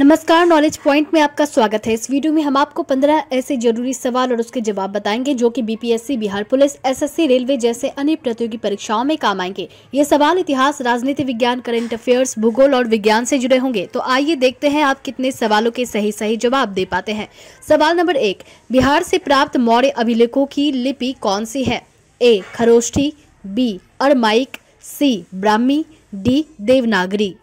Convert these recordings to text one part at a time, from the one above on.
नमस्कार knowledge point में आपका स्वागत है इस वीडियो में हम आपको 15 ऐसे जरूरी सवाल और उसके जवाब बताएंगे जो कि BPSC Bihar police SSC railway जैसे अन्य प्रतियोगी परीक्षाओं में काम आएंगे ये सवाल इतिहास राजनीति विज्ञान करंट अफेयर्स भूगोल और विज्ञान से जुड़े होंगे तो आइए देखते हैं आप कितने सवालों के सही सही जवाब दे पाते हैं सवाल नंबर एक बिहार से प्राप्त मौर्य अभिलेखों की लिपि कौन सी है A Kharosthi B Aramaic C Brahmi D Devanagari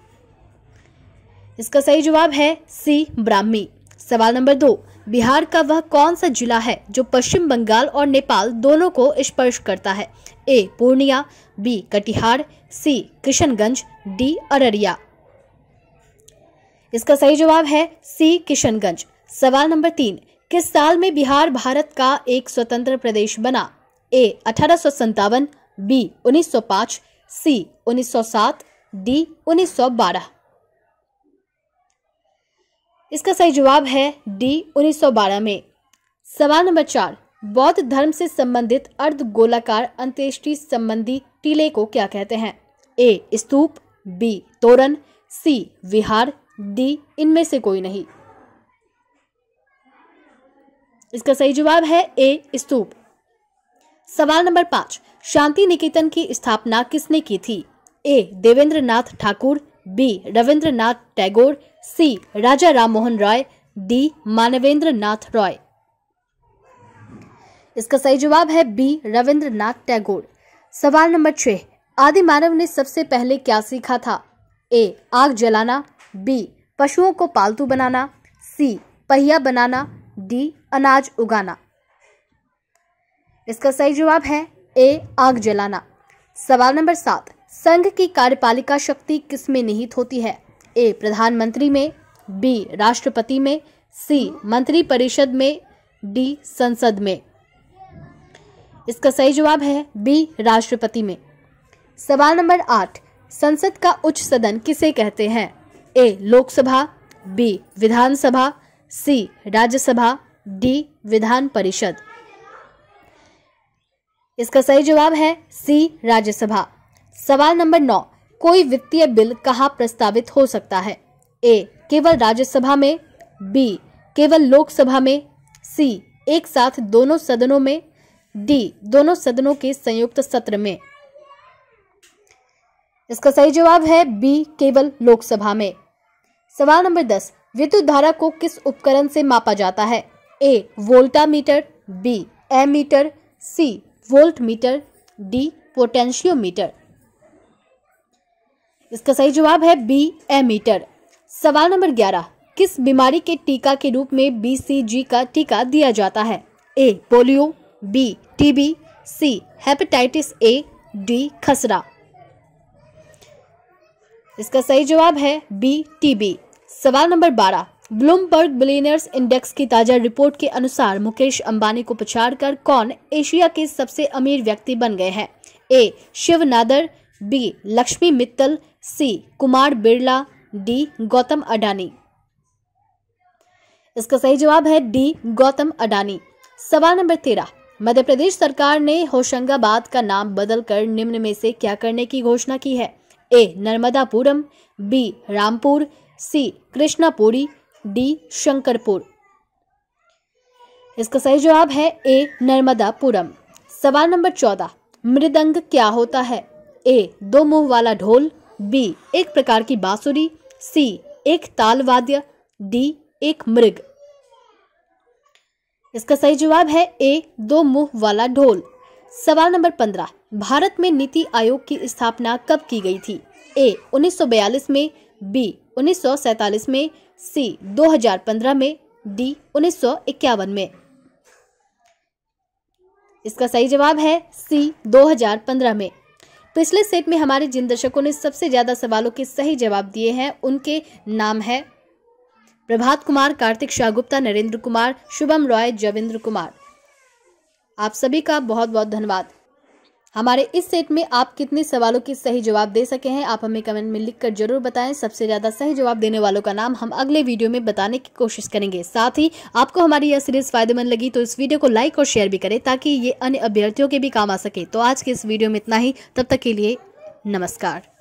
इसका सही जवाब है सी ब्राह्मी सवाल नंबर दो बिहार का वह कौन सा जिला है जो पश्चिम बंगाल और नेपाल दोनों को स्पर्श करता है A Purnia B Katihar C Kishanganj D Araria इसका सही जवाब है सी किशनगंज सवाल नंबर तीन किस साल में बिहार भारत का एक स्वतंत्र प्रदेश बना ए अठारह बी 1905 सी 1907 डी 1912 इसका सही जवाब है डी 1912 में सवाल नंबर चार बौद्ध धर्म से संबंधित अर्ध गोलाकार अंत्येष्टि संबंधी टीले को क्या कहते हैं ए स्तूप बी तोरण सी विहार डी इनमें से कोई नहीं इसका सही जवाब है ए स्तूप सवाल नंबर पांच शांति निकेतन की स्थापना किसने की थी A Devendra Nath Thakur B Ravindra Nath Tagore C Raja Rammohan Roy D Manvendra Nath Roy इसका सही जवाब है बी रविंद्रनाथ नाथ टैगोर सवाल नंबर छह आदि मानव ने सबसे पहले क्या सीखा था ए आग जलाना बी पशुओं को पालतू बनाना सी पहिया बनाना डी अनाज उगाना इसका सही जवाब है ए आग जलाना सवाल नंबर सात संघ की कार्यपालिका शक्ति किस में निहित होती है ए प्रधानमंत्री में बी राष्ट्रपति में सी मंत्री परिषद में डी संसद में इसका सही जवाब है बी राष्ट्रपति में सवाल नंबर आठ संसद का उच्च सदन किसे कहते हैं A Lok Sabha B Vidhan Sabha C Rajya Sabha D Vidhan Parishad इसका सही जवाब है सी राज्यसभा सवाल नंबर नौ कोई वित्तीय बिल कहाँ प्रस्तावित हो सकता है ए केवल राज्यसभा में बी केवल लोकसभा में सी एक साथ दोनों सदनों में डी दोनों सदनों के संयुक्त सत्र में इसका सही जवाब है बी केवल लोकसभा में सवाल नंबर दस विद्युत धारा को किस उपकरण से मापा जाता है A voltameter B ammeter C voltmeter D potentiometer इसका सही जवाब है बी एमीटर सवाल नंबर ग्यारह किस बीमारी के टीका के रूप में बीसीजी का टीका दिया जाता है A polio B TB C hepatitis A D खसरा इसका सही जवाब है बी टीबी सवाल नंबर बारह ब्लूमबर्ग बिलियनर्स इंडेक्स की ताजा रिपोर्ट के अनुसार मुकेश अंबानी को पछाड़कर कौन एशिया के सबसे अमीर व्यक्ति बन गए हैं A Shiv Nadar B Lakshmi Mittal C Kumar Birla D Gautam Adani इसका सही जवाब है डी गौतम अडानी सवाल नंबर तेरह मध्य प्रदेश सरकार ने होशंगाबाद का नाम बदलकर निम्न में से क्या करने की घोषणा की है A Narmadapuram B Rampur C Krishnapuri D Shankarpur इसका सही जवाब है ए नर्मदापुरम सवाल नंबर चौदह मृदंग क्या होता है ए दो मुंह वाला ढोल बी एक प्रकार की बांसुरी सी एक तालवाद्य डी एक मृग इसका सही जवाब है ए दो मुंह वाला ढोल सवाल नंबर पंद्रह भारत में नीति आयोग की स्थापना कब की गई थी ए 1942 में बी 1947 में सी 2015 में डी 1951 में इसका सही जवाब है सी 2015 में पिछले सेट में हमारे जिन दर्शकों ने सबसे ज़्यादा सवालों के सही जवाब दिए हैं उनके नाम है प्रभात कुमार कार्तिक शाहगुप्ता नरेंद्र कुमार शुभम रॉय जविंद्र कुमार आप सभी का बहुत बहुत धन्यवाद हमारे इस सेट में आप कितने सवालों के सही जवाब दे सके हैं आप हमें कमेंट में लिखकर जरूर बताएं सबसे ज़्यादा सही जवाब देने वालों का नाम हम अगले वीडियो में बताने की कोशिश करेंगे साथ ही आपको हमारी यह सीरीज फायदेमंद लगी तो इस वीडियो को लाइक और शेयर भी करें ताकि ये अन्य अभ्यर्थियों के भी काम आ सके तो आज के इस वीडियो में इतना ही तब तक के लिए नमस्कार